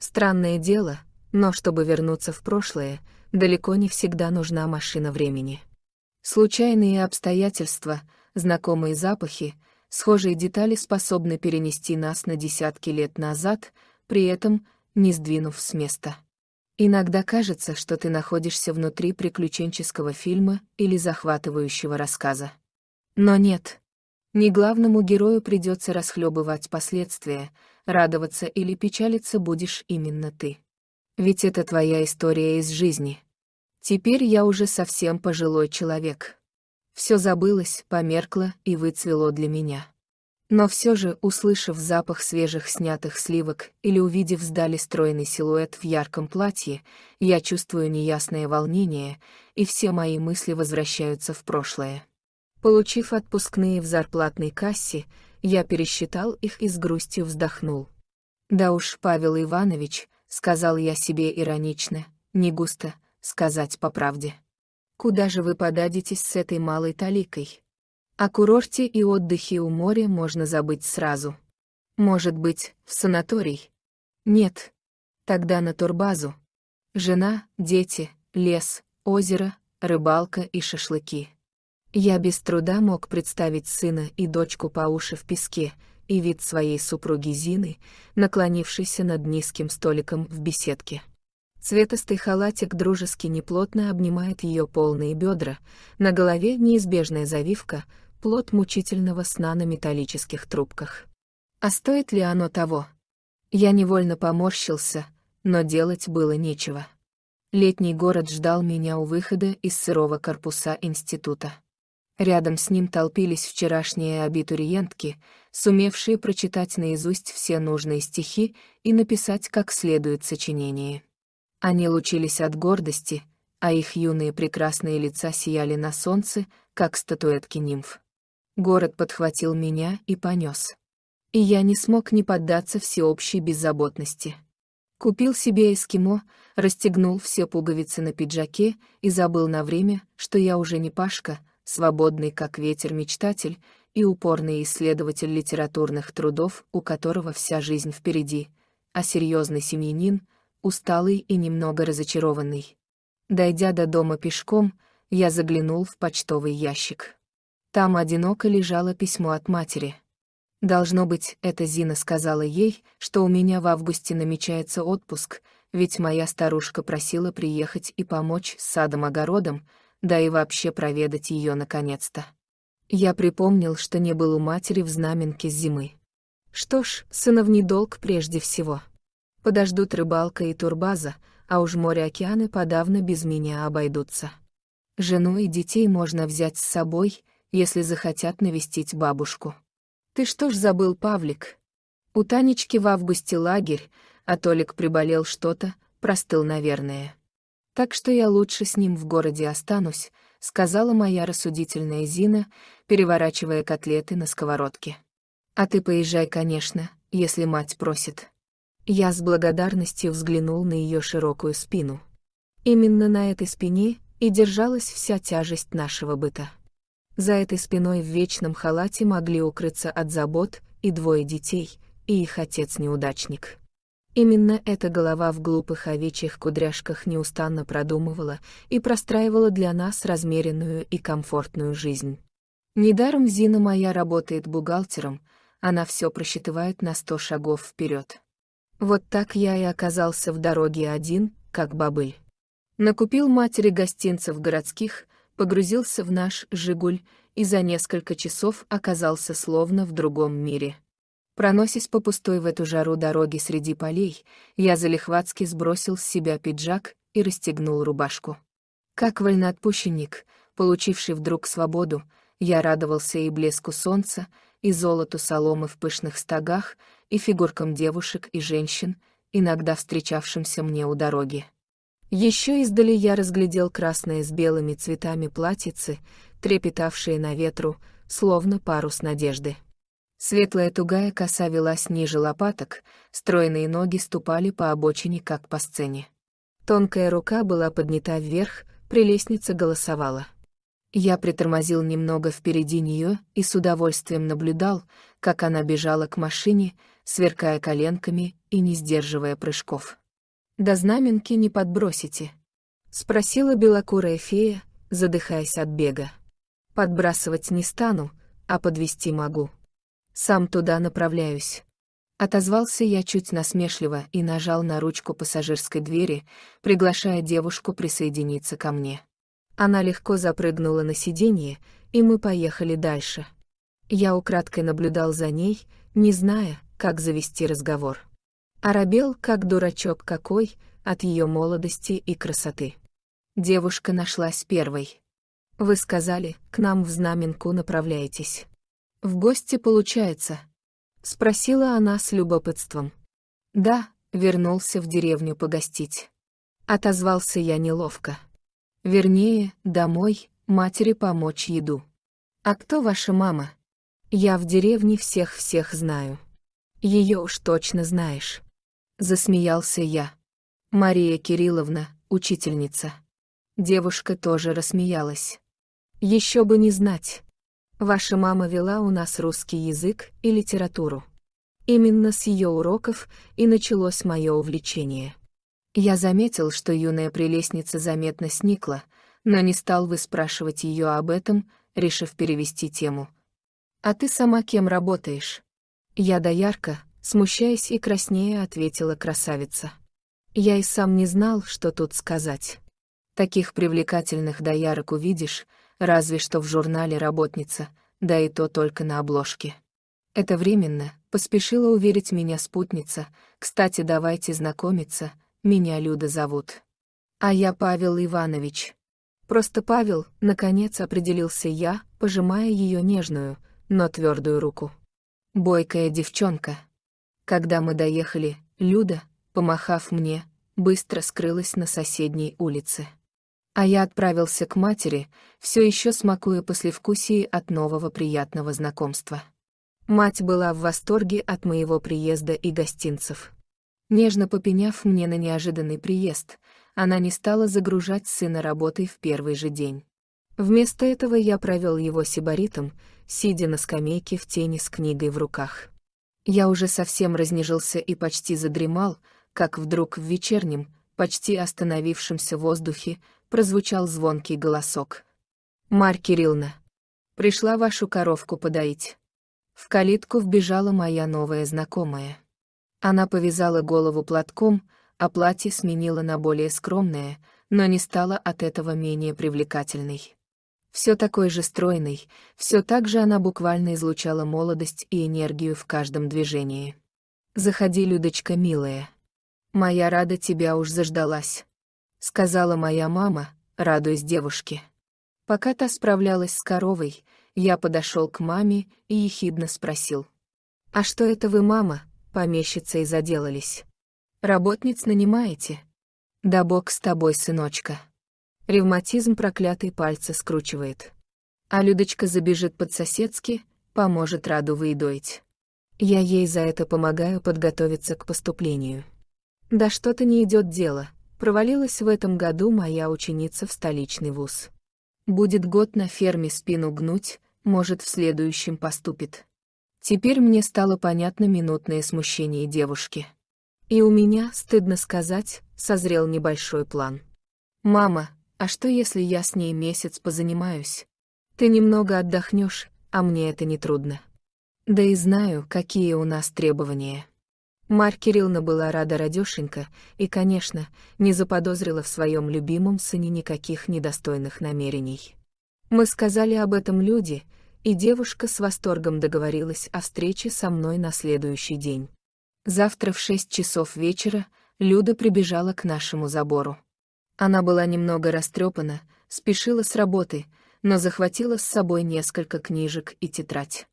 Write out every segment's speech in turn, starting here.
Странное дело, но чтобы вернуться в прошлое, далеко не всегда нужна машина времени. Случайные обстоятельства, знакомые запахи, схожие детали способны перенести нас на десятки лет назад, при этом не сдвинув с места. Иногда кажется, что ты находишься внутри приключенческого фильма или захватывающего рассказа. Но нет. Не главному герою придется расхлебывать последствия, радоваться или печалиться будешь именно ты. Ведь это твоя история из жизни. Теперь я уже совсем пожилой человек. Все забылось, померкло и выцвело для меня. Но все же, услышав запах свежих снятых сливок или увидев сдали стройный силуэт в ярком платье, я чувствую неясное волнение, и все мои мысли возвращаются в прошлое. Получив отпускные в зарплатной кассе, я пересчитал их и с грустью вздохнул. «Да уж, Павел Иванович», — сказал я себе иронично, — «не густо, сказать по правде». «Куда же вы подадитесь с этой малой таликой?» О курорте и отдыхе у моря можно забыть сразу. Может быть, в санаторий? Нет. Тогда на турбазу. Жена, дети, лес, озеро, рыбалка и шашлыки. Я без труда мог представить сына и дочку по уши в песке и вид своей супруги Зины, наклонившейся над низким столиком в беседке. Цветостый халатик дружески неплотно обнимает ее полные бедра, на голове неизбежная завивка, плод мучительного сна на металлических трубках. А стоит ли оно того? Я невольно поморщился, но делать было нечего. Летний город ждал меня у выхода из сырого корпуса института. Рядом с ним толпились вчерашние абитуриентки, сумевшие прочитать наизусть все нужные стихи и написать как следует сочинение. Они лучились от гордости, а их юные прекрасные лица сияли на солнце, как статуэтки нимф. Город подхватил меня и понес. И я не смог не поддаться всеобщей беззаботности. Купил себе эскимо, расстегнул все пуговицы на пиджаке и забыл на время, что я уже не Пашка — свободный как ветер мечтатель и упорный исследователь литературных трудов, у которого вся жизнь впереди, а серьезный семьянин, усталый и немного разочарованный. Дойдя до дома пешком, я заглянул в почтовый ящик. Там одиноко лежало письмо от матери. Должно быть, это Зина сказала ей, что у меня в августе намечается отпуск, ведь моя старушка просила приехать и помочь с садом-огородом, да и вообще проведать ее наконец-то. Я припомнил, что не был у матери в знаменке зимы. Что ж, сыновний долг прежде всего. Подождут рыбалка и турбаза, а уж море-океаны подавно без меня обойдутся. Жену и детей можно взять с собой, если захотят навестить бабушку. Ты что ж забыл, Павлик? У Танечки в августе лагерь, а Толик приболел что-то, простыл, наверное так что я лучше с ним в городе останусь», — сказала моя рассудительная Зина, переворачивая котлеты на сковородке. «А ты поезжай, конечно, если мать просит». Я с благодарностью взглянул на ее широкую спину. Именно на этой спине и держалась вся тяжесть нашего быта. За этой спиной в вечном халате могли укрыться от забот и двое детей, и их отец-неудачник. Именно эта голова в глупых овечьих кудряшках неустанно продумывала и простраивала для нас размеренную и комфортную жизнь. Недаром Зина моя работает бухгалтером, она все просчитывает на сто шагов вперед. Вот так я и оказался в дороге один, как бобыль. Накупил матери гостинцев городских, погрузился в наш «Жигуль» и за несколько часов оказался словно в другом мире. Проносясь по пустой в эту жару дороги среди полей, я залихватски сбросил с себя пиджак и расстегнул рубашку. Как вольноотпущенник, получивший вдруг свободу, я радовался и блеску солнца, и золоту соломы в пышных стогах, и фигуркам девушек и женщин, иногда встречавшимся мне у дороги. Еще издали я разглядел красные с белыми цветами платьицы, трепетавшие на ветру, словно парус надежды. Светлая тугая коса велась ниже лопаток, стройные ноги ступали по обочине, как по сцене. Тонкая рука была поднята вверх, прелестница голосовала. Я притормозил немного впереди нее и с удовольствием наблюдал, как она бежала к машине, сверкая коленками и не сдерживая прыжков. «До знаменки не подбросите?» — спросила белокурая фея, задыхаясь от бега. «Подбрасывать не стану, а подвести могу». «Сам туда направляюсь». Отозвался я чуть насмешливо и нажал на ручку пассажирской двери, приглашая девушку присоединиться ко мне. Она легко запрыгнула на сиденье, и мы поехали дальше. Я украдкой наблюдал за ней, не зная, как завести разговор. Арабел, как дурачок какой, от ее молодости и красоты. Девушка нашлась первой. «Вы сказали, к нам в Знаменку направляетесь». «В гости получается?» — спросила она с любопытством. «Да», — вернулся в деревню погостить. Отозвался я неловко. Вернее, домой, матери помочь еду. «А кто ваша мама?» «Я в деревне всех-всех знаю». «Ее уж точно знаешь». Засмеялся я. «Мария Кирилловна, учительница». Девушка тоже рассмеялась. «Еще бы не знать». Ваша мама вела у нас русский язык и литературу. Именно с ее уроков и началось мое увлечение. Я заметил, что юная прелестница заметно сникла, но не стал выспрашивать ее об этом, решив перевести тему. «А ты сама кем работаешь?» Я доярка, смущаясь и краснее ответила красавица. Я и сам не знал, что тут сказать. Таких привлекательных доярок увидишь — разве что в журнале «Работница», да и то только на обложке. Это временно, поспешила уверить меня спутница. Кстати, давайте знакомиться, меня Люда зовут. А я Павел Иванович. Просто Павел, наконец, определился я, пожимая ее нежную, но твердую руку. Бойкая девчонка. Когда мы доехали, Люда, помахав мне, быстро скрылась на соседней улице. А я отправился к матери, все еще смакуя послевкусие от нового приятного знакомства. Мать была в восторге от моего приезда и гостинцев. Нежно попеняв мне на неожиданный приезд, она не стала загружать сына работой в первый же день. Вместо этого я провел его сибаритом, сидя на скамейке в тени с книгой в руках. Я уже совсем разнежился и почти задремал, как вдруг в вечернем, почти остановившемся воздухе, прозвучал звонкий голосок. «Марь Кирилловна, пришла вашу коровку подоить». В калитку вбежала моя новая знакомая. Она повязала голову платком, а платье сменила на более скромное, но не стала от этого менее привлекательной. Все такой же стройной, все так же она буквально излучала молодость и энергию в каждом движении. «Заходи, Людочка, милая. Моя рада тебя уж заждалась». — сказала моя мама, радуясь девушке. Пока та справлялась с коровой, я подошел к маме и ехидно спросил. «А что это вы, мама, помещица и заделались? Работниц нанимаете?» «Да бог с тобой, сыночка». Ревматизм проклятый пальцы скручивает. А Людочка забежит под-соседски, поможет Раду выедоить. Я ей за это помогаю подготовиться к поступлению. Да что-то не идет дело, провалилась в этом году моя ученица в столичный вуз. Будет год на ферме спину гнуть, может, в следующем поступит. Теперь мне стало понятно минутное смущение девушки. И у меня, стыдно сказать, созрел небольшой план. «Мама, а что если я с ней месяц позанимаюсь? Ты немного отдохнешь, а мне это не трудно. Да и знаю, какие у нас требования». Марь Кирилловна была рада радешенька и, конечно, не заподозрила в своем любимом сыне никаких недостойных намерений. Мы сказали об этом люди, и девушка с восторгом договорилась о встрече со мной на следующий день. Завтра в шесть часов вечера Люда прибежала к нашему забору. Она была немного растрепана, спешила с работы, но захватила с собой несколько книжек и тетрадь.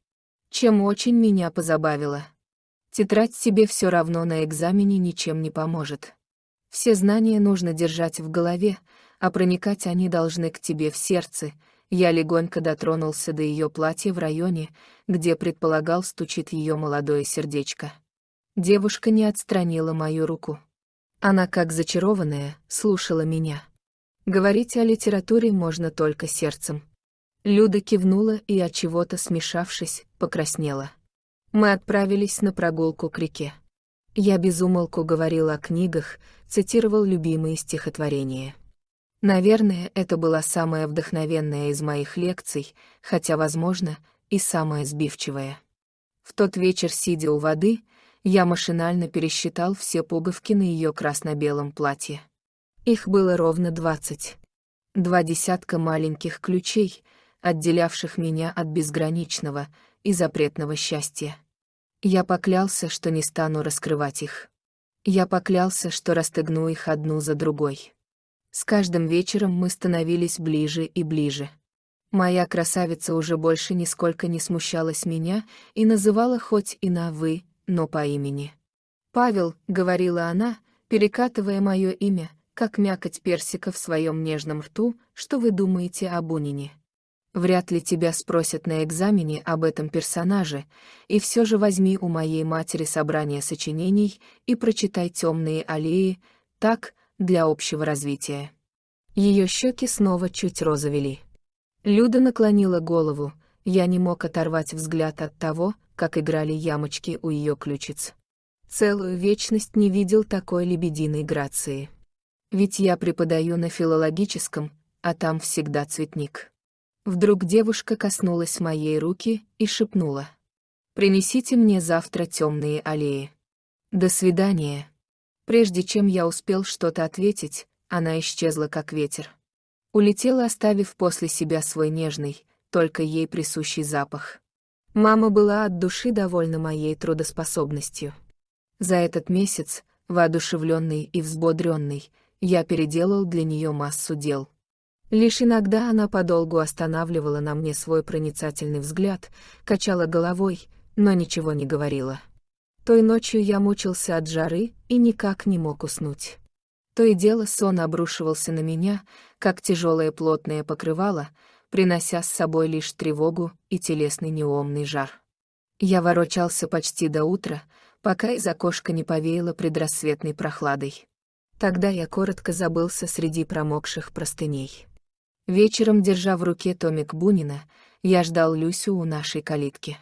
Чем очень меня позабавило. Тетрадь себе все равно на экзамене ничем не поможет. Все знания нужно держать в голове, а проникать они должны к тебе в сердце. Я легонько дотронулся до ее платья в районе, где, предполагал, стучит ее молодое сердечко. Девушка не отстранила мою руку. Она, как зачарованная, слушала меня. Говорить о литературе можно только сердцем. Люда кивнула и, от чего-то смешавшись, покраснела мы отправились на прогулку к реке. Я безумолку говорил о книгах, цитировал любимые стихотворения. Наверное, это была самая вдохновенная из моих лекций, хотя, возможно, и самая сбивчивая. В тот вечер, сидя у воды, я машинально пересчитал все пуговки на ее красно-белом платье. Их было ровно двадцать. Два десятка маленьких ключей, отделявших меня от безграничного и запретного счастья. Я поклялся, что не стану раскрывать их. Я поклялся, что расстегну их одну за другой. С каждым вечером мы становились ближе и ближе. Моя красавица уже больше нисколько не смущалась меня и называла хоть и на «вы», но по имени. «Павел», — говорила она, перекатывая мое имя, как мякоть персика в своем нежном рту, что вы думаете о Бунине. Вряд ли тебя спросят на экзамене об этом персонаже, и все же возьми у моей матери собрание сочинений и прочитай «Темные аллеи», так, для общего развития. Ее щеки снова чуть розовели. Люда наклонила голову, я не мог оторвать взгляд от того, как играли ямочки у ее ключиц. Целую вечность не видел такой лебединой грации. Ведь я преподаю на филологическом, а там всегда цветник. Вдруг девушка коснулась моей руки и шепнула. «Принесите мне завтра темные аллеи. До свидания». Прежде чем я успел что-то ответить, она исчезла как ветер. Улетела, оставив после себя свой нежный, только ей присущий запах. Мама была от души довольна моей трудоспособностью. За этот месяц, воодушевленный и взбодренный, я переделал для нее массу дел. Лишь иногда она подолгу останавливала на мне свой проницательный взгляд, качала головой, но ничего не говорила. Той ночью я мучился от жары и никак не мог уснуть. То и дело сон обрушивался на меня, как тяжелое плотное покрывало, принося с собой лишь тревогу и телесный неумный жар. Я ворочался почти до утра, пока из окошка не повеяло предрассветной прохладой. Тогда я коротко забылся среди промокших простыней. Вечером, держа в руке томик Бунина, я ждал Люсю у нашей калитки.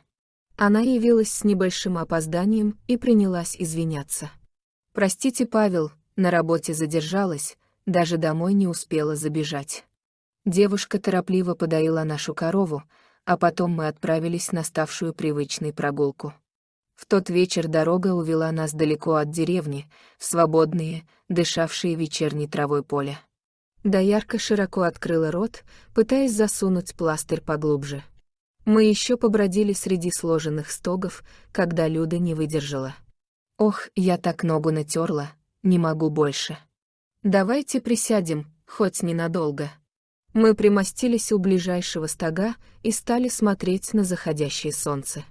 Она явилась с небольшим опозданием и принялась извиняться. «Простите, Павел, на работе задержалась, даже домой не успела забежать». Девушка торопливо подоила нашу корову, а потом мы отправились на ставшую привычной прогулку. В тот вечер дорога увела нас далеко от деревни, в свободные, дышавшие вечерней травой поля. Доярка широко открыла рот, пытаясь засунуть пластырь поглубже. Мы еще побродили среди сложенных стогов, когда Люда не выдержала. «Ох, я так ногу натерла, не могу больше. Давайте присядем, хоть ненадолго». Мы примостились у ближайшего стога и стали смотреть на заходящее солнце.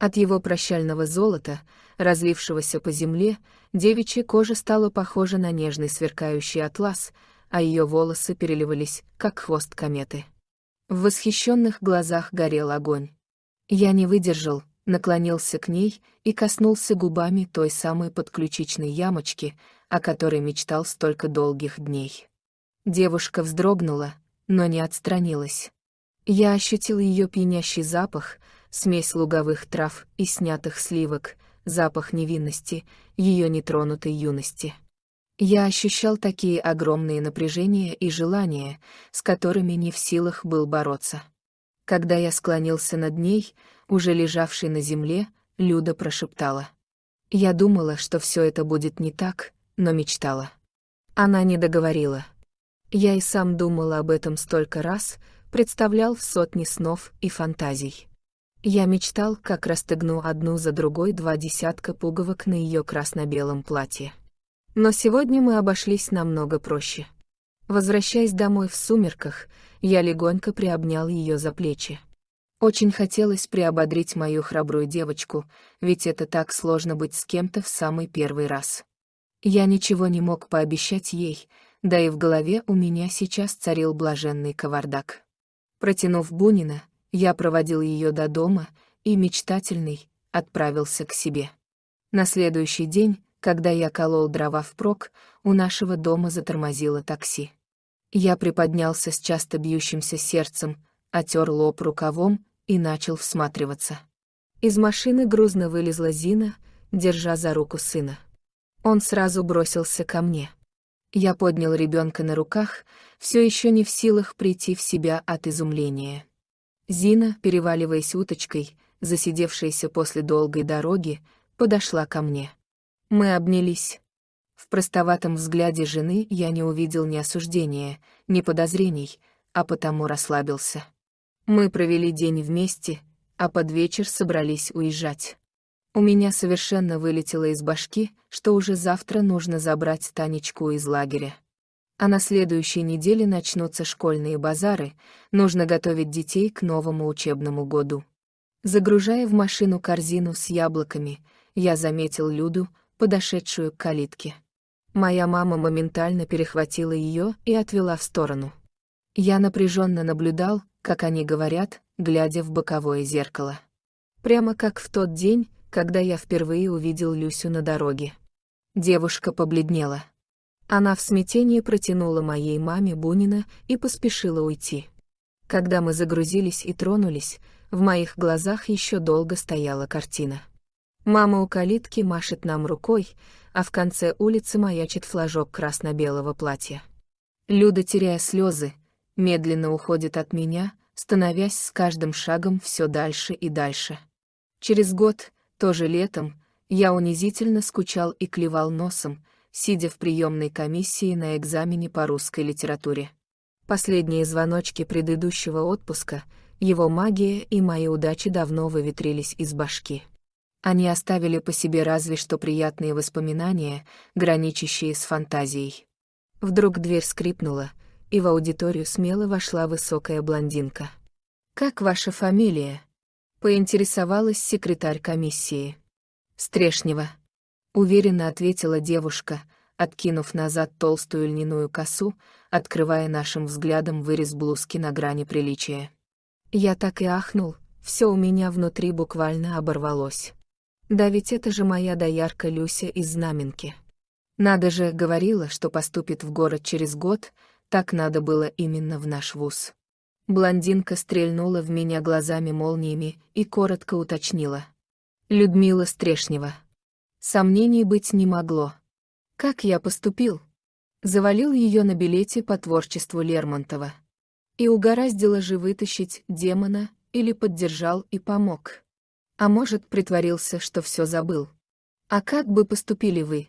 От его прощального золота, разлившегося по земле, девичья кожа стала похожа на нежный сверкающий атлас, а ее волосы переливались, как хвост кометы. В восхищенных глазах горел огонь. Я не выдержал, наклонился к ней и коснулся губами той самой подключичной ямочки, о которой мечтал столько долгих дней. Девушка вздрогнула, но не отстранилась. Я ощутил ее пьянящий запах, смесь луговых трав и снятых сливок, запах невинности, ее нетронутой юности. Я ощущал такие огромные напряжения и желания, с которыми не в силах был бороться. Когда я склонился над ней, уже лежавшей на земле, Люда прошептала. Я думала, что все это будет не так, но мечтала. Она не договорила. Я и сам думала об этом столько раз, представлял в сотни снов и фантазий. Я мечтал, как расстегну одну за другой два десятка пуговок на ее красно-белом платье. Но сегодня мы обошлись намного проще. Возвращаясь домой в сумерках, я легонько приобнял ее за плечи. Очень хотелось приободрить мою храбрую девочку, ведь это так сложно быть с кем-то в самый первый раз. Я ничего не мог пообещать ей, да и в голове у меня сейчас царил блаженный кавардак. Протянув Бунина, я проводил ее до дома и, мечтательный, отправился к себе. На следующий день когда я колол дрова впрок, у нашего дома затормозило такси. Я приподнялся с часто бьющимся сердцем, отер лоб рукавом и начал всматриваться. Из машины грузно вылезла Зина, держа за руку сына. Он сразу бросился ко мне. Я поднял ребенка на руках, все еще не в силах прийти в себя от изумления. Зина, переваливаясь уточкой, засидевшаяся после долгой дороги, подошла ко мне. Мы обнялись. В простоватом взгляде жены я не увидел ни осуждения, ни подозрений, а потому расслабился. Мы провели день вместе, а под вечер собрались уезжать. У меня совершенно вылетело из башки, что уже завтра нужно забрать Танечку из лагеря. А на следующей неделе начнутся школьные базары, нужно готовить детей к новому учебному году. Загружая в машину корзину с яблоками, я заметил Люду, подошедшую к калитке. Моя мама моментально перехватила ее и отвела в сторону. Я напряженно наблюдал, как они говорят, глядя в боковое зеркало. Прямо как в тот день, когда я впервые увидел Люсю на дороге. Девушка побледнела. Она в смятении протянула моей маме Бунина и поспешила уйти. Когда мы загрузились и тронулись, в моих глазах еще долго стояла картина. Мама у калитки машет нам рукой, а в конце улицы маячит флажок красно-белого платья. Люда, теряя слезы, медленно уходит от меня, становясь с каждым шагом все дальше и дальше. Через год, тоже летом, я унизительно скучал и клевал носом, сидя в приемной комиссии на экзамене по русской литературе. Последние звоночки предыдущего отпуска, его магия и мои удачи давно выветрились из башки. Они оставили по себе разве что приятные воспоминания, граничащие с фантазией. Вдруг дверь скрипнула, и в аудиторию смело вошла высокая блондинка. «Как ваша фамилия?» — поинтересовалась секретарь комиссии. «Стрешнева», — уверенно ответила девушка, откинув назад толстую льняную косу, открывая нашим взглядом вырез блузки на грани приличия. Я так и ахнул, все у меня внутри буквально оборвалось. Да ведь это же моя доярка Люся из Знаменки. Надо же, говорила, что поступит в город через год, так надо было именно в наш вуз. Блондинка стрельнула в меня глазами-молниями и коротко уточнила. Людмила Стрешнева. Сомнений быть не могло. Как я поступил? Завалил ее на билете по творчеству Лермонтова. И угораздило же вытащить демона или поддержал и помог. А может, притворился, что все забыл. А как бы поступили вы?